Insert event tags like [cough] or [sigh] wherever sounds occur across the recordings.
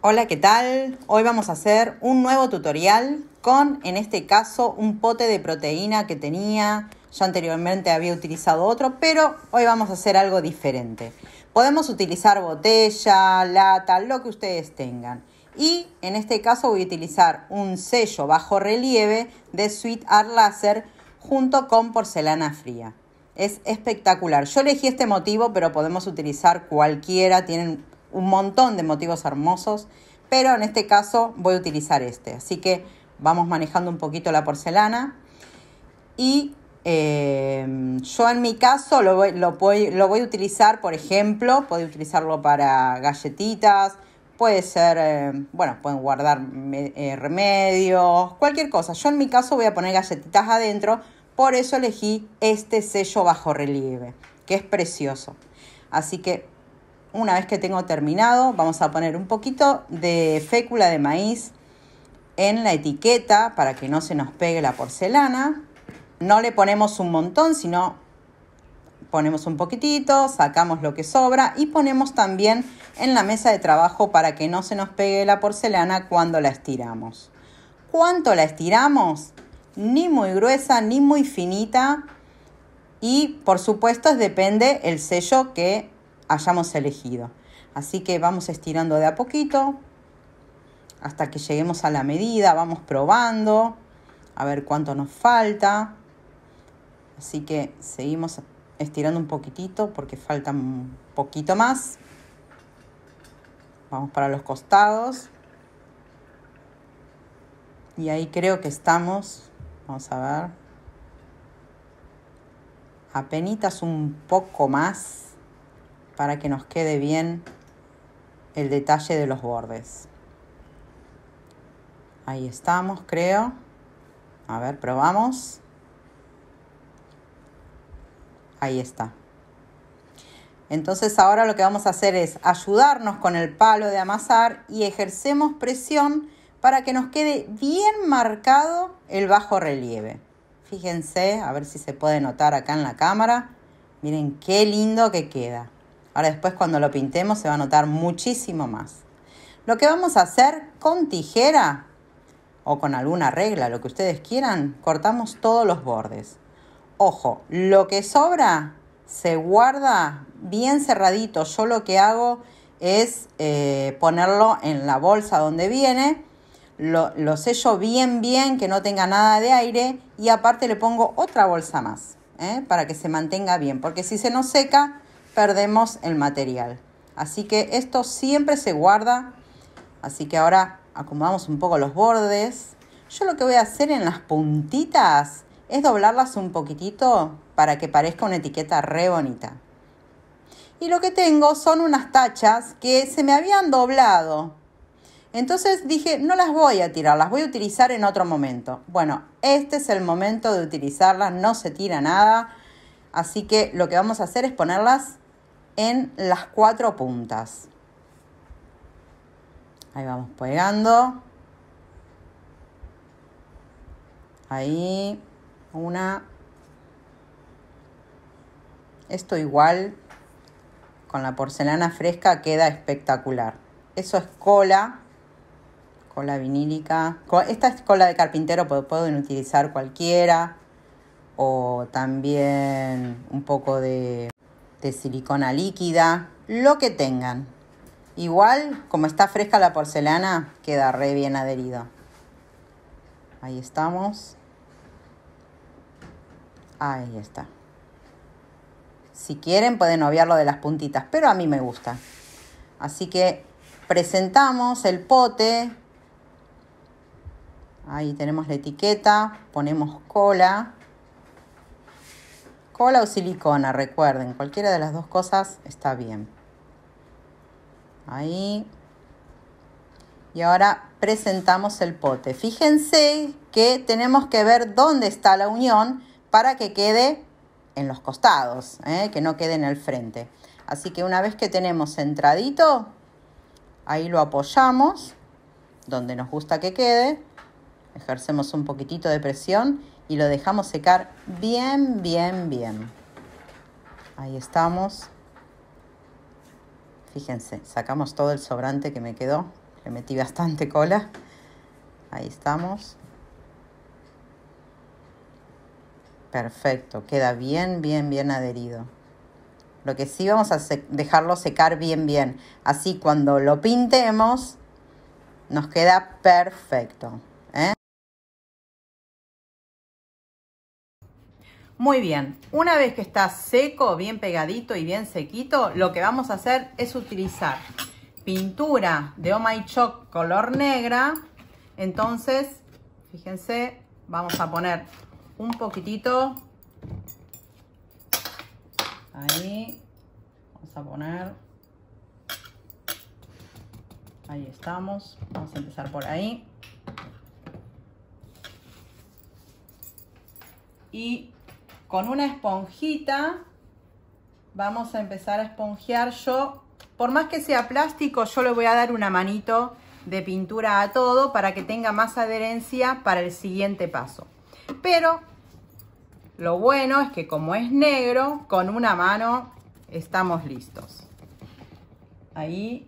Hola, ¿qué tal? Hoy vamos a hacer un nuevo tutorial con, en este caso, un pote de proteína que tenía. Yo anteriormente había utilizado otro, pero hoy vamos a hacer algo diferente. Podemos utilizar botella, lata, lo que ustedes tengan. Y en este caso voy a utilizar un sello bajo relieve de Sweet Art Laser junto con porcelana fría es espectacular. Yo elegí este motivo, pero podemos utilizar cualquiera, tienen un montón de motivos hermosos, pero en este caso voy a utilizar este. Así que vamos manejando un poquito la porcelana. Y eh, yo en mi caso lo voy, lo, voy, a utilizar, por ejemplo, puede utilizarlo para galletitas, puede ser, eh, bueno, pueden guardar eh, remedios, cualquier cosa. Yo en mi caso voy a poner galletitas adentro, por eso elegí este sello bajo relieve, que es precioso. Así que una vez que tengo terminado, vamos a poner un poquito de fécula de maíz en la etiqueta para que no se nos pegue la porcelana. No le ponemos un montón, sino ponemos un poquitito, sacamos lo que sobra y ponemos también en la mesa de trabajo para que no se nos pegue la porcelana cuando la estiramos. ¿Cuánto la estiramos? Ni muy gruesa ni muy finita y por supuesto depende el sello que hayamos elegido. Así que vamos estirando de a poquito hasta que lleguemos a la medida, vamos probando, a ver cuánto nos falta. Así que seguimos estirando un poquitito porque falta un poquito más. Vamos para los costados. Y ahí creo que estamos. Vamos a ver. Apenitas un poco más para que nos quede bien el detalle de los bordes. Ahí estamos, creo. A ver, probamos. Ahí está. Entonces ahora lo que vamos a hacer es ayudarnos con el palo de amasar y ejercemos presión para que nos quede bien marcado el bajo relieve. Fíjense, a ver si se puede notar acá en la cámara. Miren qué lindo que queda. Ahora después cuando lo pintemos se va a notar muchísimo más. Lo que vamos a hacer con tijera o con alguna regla, lo que ustedes quieran, cortamos todos los bordes. Ojo, lo que sobra se guarda bien cerradito. Yo lo que hago es eh, ponerlo en la bolsa donde viene, lo, sello bien, bien, que no tenga nada de aire y aparte le pongo otra bolsa más ¿eh? para que se mantenga bien, porque si se nos seca perdemos el material. Así que esto siempre se guarda. Así que ahora acomodamos un poco los bordes. Yo lo que voy a hacer en las puntitas es doblarlas un poquitito para que parezca una etiqueta re bonita. Y lo que tengo son unas tachas que se me habían doblado. Entonces dije, no las voy a tirar, las voy a utilizar en otro momento. Bueno, este es el momento de utilizarlas, no se tira nada. Así que lo que vamos a hacer es ponerlas en las cuatro puntas. Ahí vamos pegando. Ahí, una. Esto igual con la porcelana fresca queda espectacular. Eso es cola, cola vinílica. Esta es cola de carpintero, pueden utilizar cualquiera. O también un poco de de silicona líquida, lo que tengan. Igual, como está fresca la porcelana, queda re bien adherido. Ahí estamos. Ahí está. Si quieren pueden obviarlo de las puntitas, pero a mí me gusta. Así que presentamos el pote. Ahí tenemos la etiqueta, ponemos cola. Cola o silicona, recuerden, cualquiera de las dos cosas está bien. Ahí. Y ahora presentamos el pote. Fíjense que tenemos que ver dónde está la unión para que quede en los costados, ¿eh? que no quede en el frente. Así que una vez que tenemos centradito, ahí lo apoyamos donde nos gusta que quede, ejercemos un poquitito de presión y lo dejamos secar bien, bien, bien. Ahí estamos. Fíjense, sacamos todo el sobrante que me quedó. Le metí bastante cola. Ahí estamos. Perfecto, queda bien, bien, bien adherido. Lo que sí vamos a dejarlo secar bien, bien. Así cuando lo pintemos, nos queda perfecto. Muy bien, una vez que está seco, bien pegadito y bien sequito, lo que vamos a hacer es utilizar pintura de Oh My color negra. Entonces, fíjense, vamos a poner un poquitito. Ahí, vamos a poner. Ahí estamos, vamos a empezar por ahí. Y con una esponjita vamos a empezar a esponjear. Yo, por más que sea plástico, yo le voy a dar una manito de pintura a todo para que tenga más adherencia para el siguiente paso. Pero lo bueno es que como es negro, con una mano estamos listos. Ahí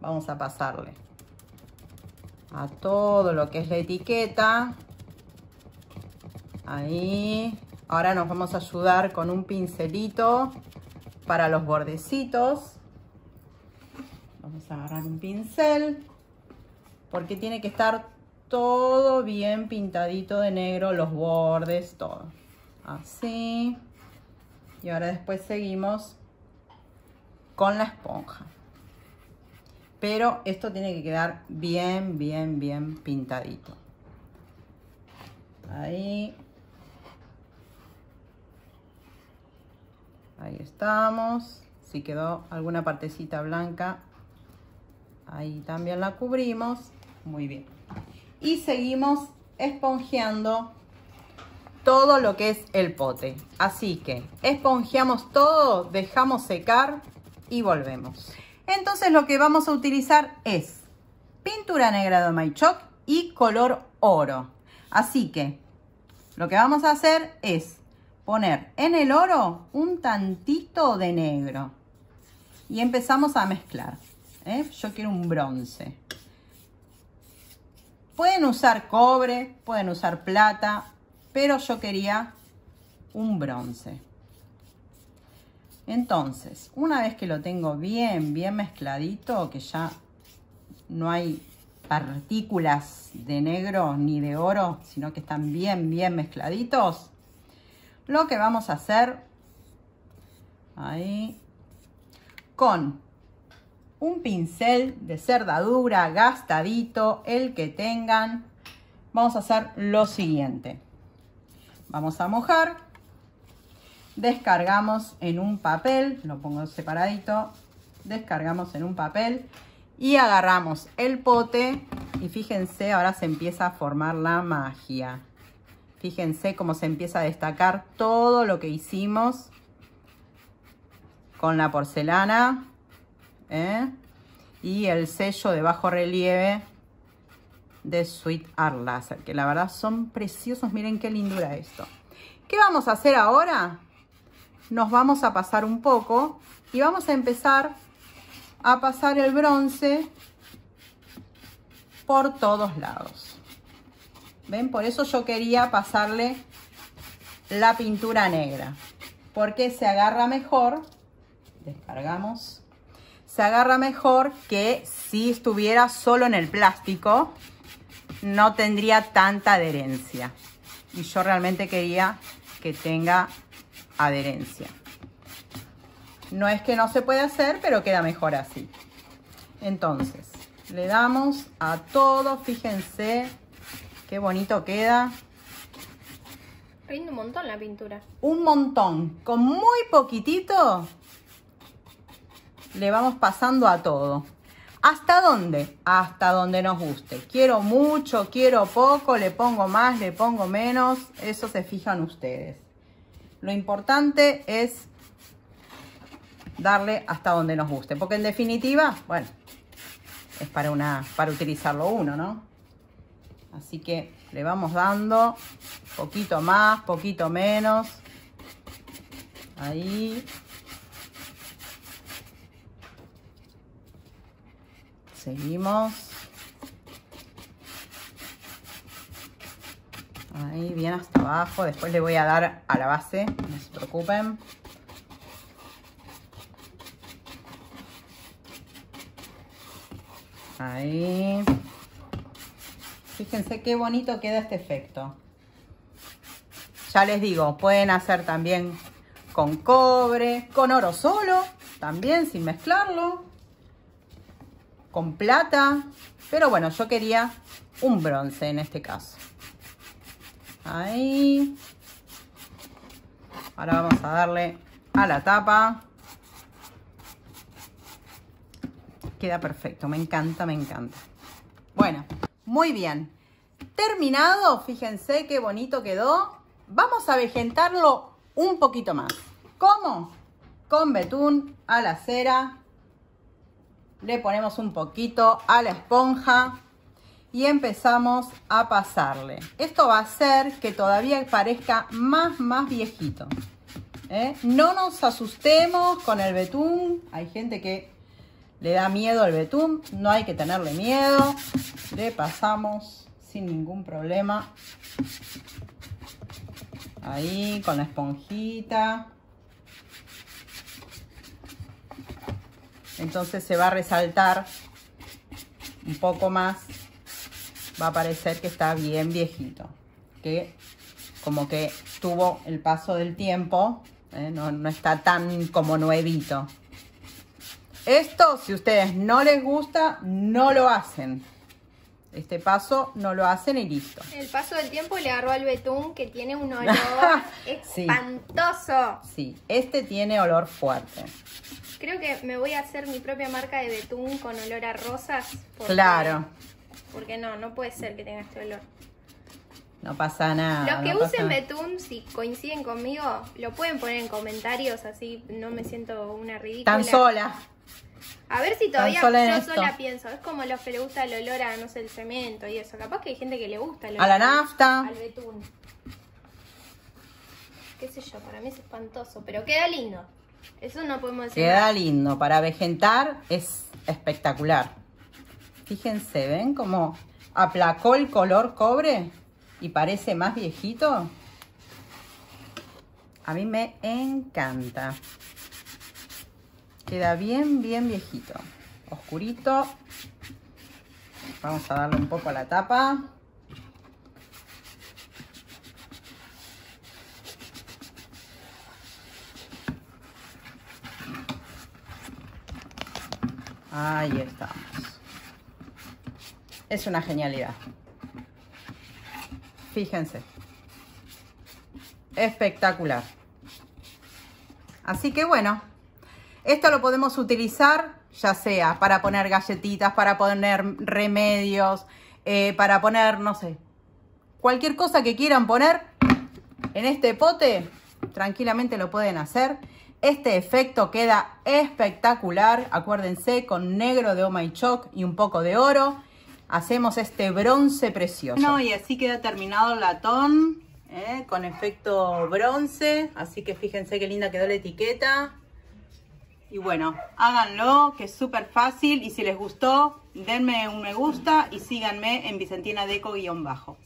vamos a pasarle a todo lo que es la etiqueta. Ahí. Ahora nos vamos a ayudar con un pincelito para los bordecitos. Vamos a agarrar un pincel porque tiene que estar todo bien pintadito de negro, los bordes, todo. Así. Y ahora después seguimos con la esponja. Pero esto tiene que quedar bien, bien, bien pintadito. Ahí. Ahí estamos. Si quedó alguna partecita blanca, ahí también la cubrimos. Muy bien. Y seguimos esponjeando todo lo que es el pote. Así que esponjeamos todo, dejamos secar y volvemos. Entonces lo que vamos a utilizar es pintura negra de Choc y color oro. Así que lo que vamos a hacer es poner en el oro un tantito de negro. Y empezamos a mezclar. ¿eh? Yo quiero un bronce. Pueden usar cobre, pueden usar plata, pero yo quería un bronce. Entonces, una vez que lo tengo bien, bien mezcladito, que ya no hay partículas de negro ni de oro, sino que están bien, bien mezcladitos, lo que vamos a hacer ahí con un pincel de dura gastadito, el que tengan, vamos a hacer lo siguiente. Vamos a mojar, descargamos en un papel, lo pongo separadito, descargamos en un papel y agarramos el pote y fíjense, ahora se empieza a formar la magia. Fíjense cómo se empieza a destacar todo lo que hicimos con la porcelana. ¿eh? Y el sello de bajo relieve de Sweet Art Laser, que la verdad son preciosos. Miren qué lindura esto. ¿Qué vamos a hacer ahora? Nos vamos a pasar un poco y vamos a empezar a pasar el bronce por todos lados. ¿Ven? Por eso yo quería pasarle la pintura negra. Porque se agarra mejor. Descargamos. Se agarra mejor que si estuviera solo en el plástico. No tendría tanta adherencia. Y yo realmente quería que tenga adherencia. No es que no se puede hacer, pero queda mejor así. Entonces, le damos a todo, fíjense, Qué bonito queda. Rinde un montón la pintura. Un montón. Con muy poquitito le vamos pasando a todo. ¿Hasta dónde? Hasta donde nos guste. Quiero mucho, quiero poco, le pongo más, le pongo menos. Eso se fijan ustedes. Lo importante es darle hasta donde nos guste. Porque en definitiva, bueno, es para, una, para utilizarlo uno, ¿no? Así que le vamos dando poquito más, poquito menos. Ahí. Seguimos. Ahí, bien hasta abajo. Después le voy a dar a la base, no se preocupen. Ahí. Fíjense qué bonito queda este efecto. Ya les digo, pueden hacer también con cobre, con oro solo, también sin mezclarlo, con plata. Pero bueno, yo quería un bronce en este caso. Ahí. Ahora vamos a darle a la tapa. Queda perfecto, me encanta, me encanta. Bueno, muy bien. Terminado, fíjense qué bonito quedó. Vamos a vegetarlo un poquito más. ¿Cómo? Con betún a la cera. Le ponemos un poquito a la esponja y empezamos a pasarle. Esto va a hacer que todavía parezca más, más viejito. ¿eh? No nos asustemos con el betún. Hay gente que le da miedo al betún, no hay que tenerle miedo, le pasamos sin ningún problema. Ahí con la esponjita. Entonces se va a resaltar un poco más. Va a parecer que está bien viejito. Que como que tuvo el paso del tiempo. ¿eh? No, no está tan como nuevito. Esto, si ustedes no les gusta, no lo hacen. Este paso no lo hacen y listo. El paso del tiempo le agarró al betún que tiene un [laughs] olor espantoso. Sí. este tiene olor fuerte. Creo que me voy a hacer mi propia marca de betún con olor a rosas. claro. Porque no, no puede ser que tenga este olor. No pasa nada. Los que usen betún, si coinciden conmigo, lo pueden poner en comentarios, así no me siento una ridícula. Tan sola. A ver si todavía yo solo pienso. Es como los que le gusta el olor a, no sé, el cemento y eso. Capaz que hay gente que le gusta el olor. A la nafta. Al betún. Qué sé yo, para mí es espantoso. Pero queda lindo. Eso no podemos decir. Queda lindo. Para vegetar es espectacular. Fíjense, ¿ven cómo aplacó el color cobre? Y parece más viejito. A mí me encanta. Queda bien, bien viejito. Oscurito. Vamos a darle un poco a la tapa. Ahí estamos. Es una genialidad. Fíjense. Espectacular. Así que bueno, esto lo podemos utilizar ya sea para poner galletitas, para poner remedios, eh, para poner, no sé, cualquier cosa que quieran poner en este pote, tranquilamente lo pueden hacer. Este efecto queda espectacular, acuérdense, con negro de Oma y Choc y un poco de oro. Hacemos este bronce precioso. No y así queda terminado el latón, eh, con efecto bronce. Así que fíjense qué linda quedó la etiqueta. Y bueno, háganlo, que es súper fácil. Y si les gustó, denme un me gusta y síganme en Vicentina Deco-bajo.